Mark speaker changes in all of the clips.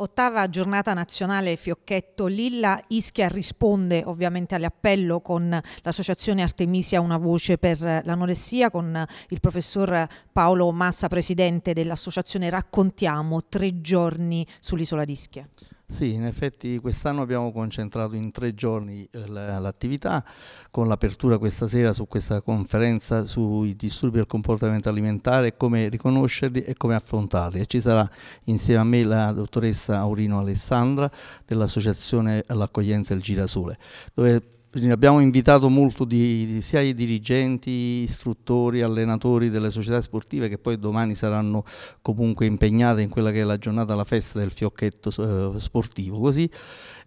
Speaker 1: Ottava giornata nazionale Fiocchetto Lilla, Ischia risponde ovviamente all'appello con l'associazione Artemisia Una Voce per l'Anoressia con il professor Paolo Massa, presidente dell'associazione Raccontiamo, tre giorni sull'isola di Ischia.
Speaker 2: Sì, in effetti quest'anno abbiamo concentrato in tre giorni eh, l'attività con l'apertura questa sera su questa conferenza sui disturbi del comportamento alimentare, come riconoscerli e come affrontarli. E ci sarà insieme a me la dottoressa Aurino Alessandra dell'Associazione L'Accoglienza e il Girasole, dove quindi abbiamo invitato molto di, di, sia i dirigenti, istruttori, allenatori delle società sportive che poi domani saranno comunque impegnate in quella che è la giornata, la festa del fiocchetto eh, sportivo. Così.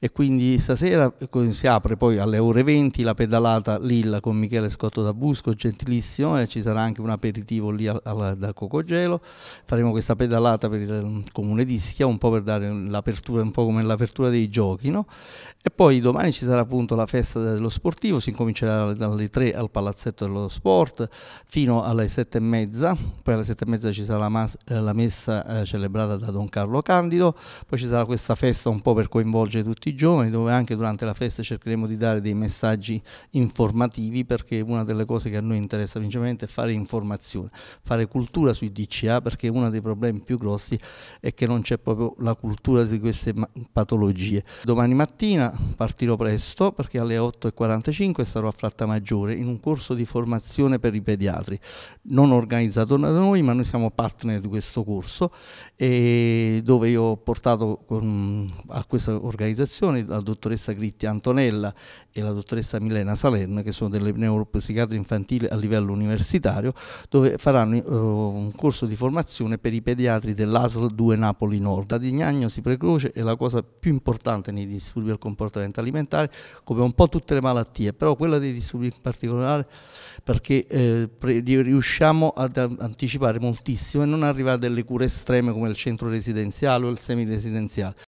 Speaker 2: E quindi stasera ecco, si apre poi alle ore 20 la pedalata Lilla con Michele Scotto da Busco, gentilissimo, e ci sarà anche un aperitivo lì al, al, da Cocogelo. Faremo questa pedalata per il mm, comune di Ischia, un po' per dare l'apertura, un po' come l'apertura dei giochi. No? E poi domani ci sarà appunto la festa del dello sportivo, si incomincerà dalle 3 al palazzetto dello sport fino alle 7 e mezza, poi alle 7 e mezza ci sarà la, mas- eh, la messa eh, celebrata da Don Carlo Candido, poi ci sarà questa festa un po' per coinvolgere tutti i giovani dove anche durante la festa cercheremo di dare dei messaggi informativi perché una delle cose che a noi interessa principalmente è fare informazione, fare cultura sui DCA perché uno dei problemi più grossi è che non c'è proprio la cultura di queste patologie. Domani mattina partirò presto perché alle 8 8.45 sarò a Fratta Maggiore in un corso di formazione per i pediatri, non organizzato da noi ma noi siamo partner di questo corso e dove io ho portato con, a questa organizzazione la dottoressa Gritti Antonella e la dottoressa Milena Salerno che sono delle neuropsichiatri infantili a livello universitario dove faranno eh, un corso di formazione per i pediatri dell'ASL 2 Napoli Nord, la diagnosi precoce è la cosa più importante nei disturbi del comportamento alimentare come un po' tutte tutte le malattie, però quella dei disturbi in particolare perché eh, riusciamo ad anticipare moltissimo e non arrivare a delle cure estreme come il centro residenziale o il semiresidenziale.